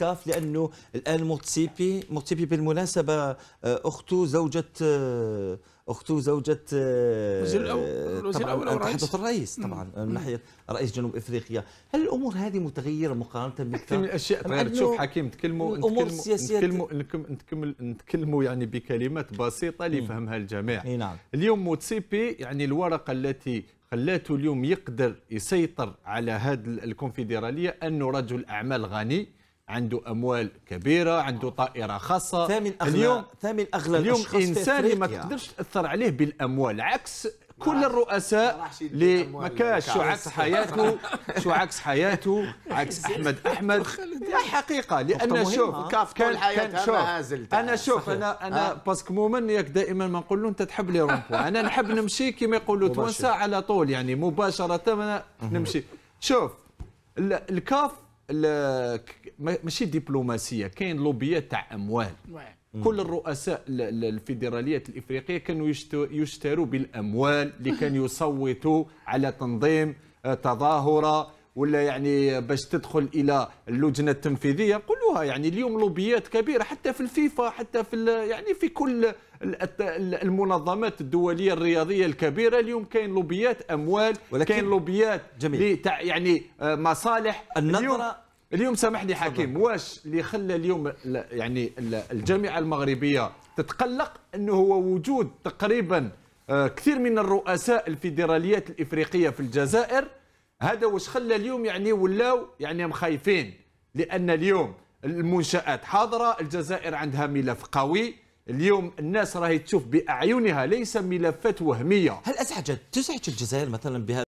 كاف لانه الان موتسيبي موتسيبي بالمناسبه آه، اخته زوجة آه، اخته زوجة آه، الرئيس تحدث الرئيس طبعا من ناحيه رئيس جنوب افريقيا، هل الامور هذه متغيره مقارنه بكثير؟ من الاشياء تغيرت شوف حكيم تكلموا الامور السياسيه نتكلموا نتكلموا نتكلموا يعني بكلمات بسيطه ليفهمها الجميع. اي نعم. اليوم موتسيبي يعني الورقه التي خلاته اليوم يقدر يسيطر على هذه الكونفدراليه انه رجل اعمال غني عنده اموال كبيره عنده طائره خاصه ثامن اغلى اليوم ثامن اغلى اليوم انسان ما تقدرش تاثر عليه بالاموال عكس كل الرؤساء اللي ما كاش شو عكس حياته شو عكس حياته عكس احمد احمد لا حقيقه لان شوف آه. كل حياته شوف انا شوف انا انا آه. باسكو مؤمن ياك دائما ما نقول له انت تحب لي رومبو انا نحب نمشي كما يقولوا توانسه على طول يعني مباشره نمشي شوف الكاف ماشي دبلوماسيه كاين لوبيات تاع اموال كل الرؤساء الفيدراليات الافريقيه كانوا يشتروا بالاموال اللي كانوا يصوتوا على تنظيم آه، تظاهره ولا يعني باش تدخل الى اللجنه التنفيذيه قولوها يعني اليوم لوبيات كبيره حتى في الفيفا حتى في يعني في كل المنظمات الدوليه الرياضيه الكبيره اليوم كاين لوبيات اموال كاين لوبيات جميل. يعني آه، مصالح النظره اليوم اليوم سامحني حكيم واش اللي خلى اليوم يعني الجامعه المغربيه تتقلق انه هو وجود تقريبا آه، كثير من الرؤساء الفيدراليات الافريقيه في الجزائر هذا واش خلى اليوم يعني ولاو يعني مخايفين لان اليوم المنشات حاضره الجزائر عندها ملف قوي اليوم الناس راهي تشوف باعينها ليس ملفات وهميه هل ازعجت تزعج الجزائر مثلا بهذا